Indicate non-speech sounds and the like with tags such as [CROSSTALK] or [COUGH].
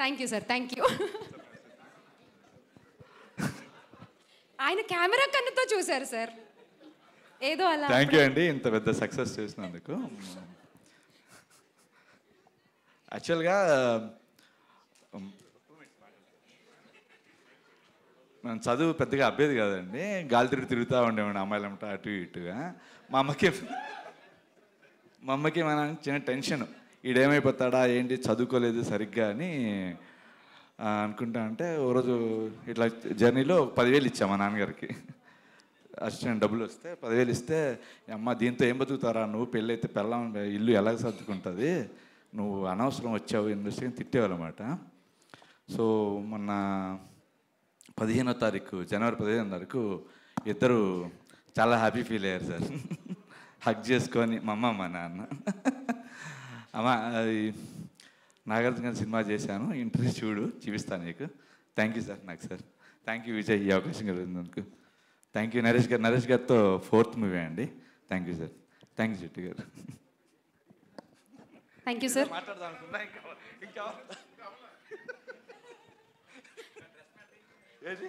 thank you sir thank you ఆయన camera కన్నుతో చూశారు సార్ ఏదో అలా థ్యాంక్ యూ అండి ఇంత పెద్ద సక్సెస్ చేసినందుకు యాక్చువల్గా మనం చదువు పెద్దగా అబ్బేది కాదండి గాలి తిరిగి తిరుగుతూ అమ్మాయిలు అమ్మట అటు ఇటుగా మా అమ్మకి మా అమ్మకి మన చిన్న టెన్షన్ ఇడేమైపోతాడా ఏంటి చదువుకోలేదు సరిగ్గా అని అనుకుంటా అంటే ఓ రోజు ఇట్లా జర్నీలో పదివేలు ఇచ్చా మా నాన్నగారికి అసిస్టెంట్ డబ్బులు వస్తే పదివేలు ఇస్తే అమ్మ దీంతో ఏం బతుకుతారా నువ్వు పెళ్ళి అయితే పెళ్ళం ఇల్లు ఎలాగ సర్దుకుంటుంది నువ్వు అనవసరం వచ్చావు ఇండస్ట్రీ తిట్టేవాళ్ళమాట సో మొన్న పదిహేనో తారీఖు జనవరి పదిహేనో తారీఖు ఇద్దరు చాలా హ్యాపీ ఫీల్ అయ్యారు సార్ [LAUGHS] హక్ చేసుకొని మా అమ్మ మా నాన్న అమ్మా అది నాగార్జున సినిమా చేశాను ఇంటర్వ్యూ చూడు చూపిస్తాను నీకు థ్యాంక్ యూ సార్ నాకు సార్ థ్యాంక్ యూ విజయ్ ఈ అవకాశం కలిగినందుకు థ్యాంక్ యూ నరేష్ గారు నరేష్ గారితో ఫోర్త్ మూవీ అండి thank you sir thank you Jetti garu thank you sir మాట్లాడదాం ఏది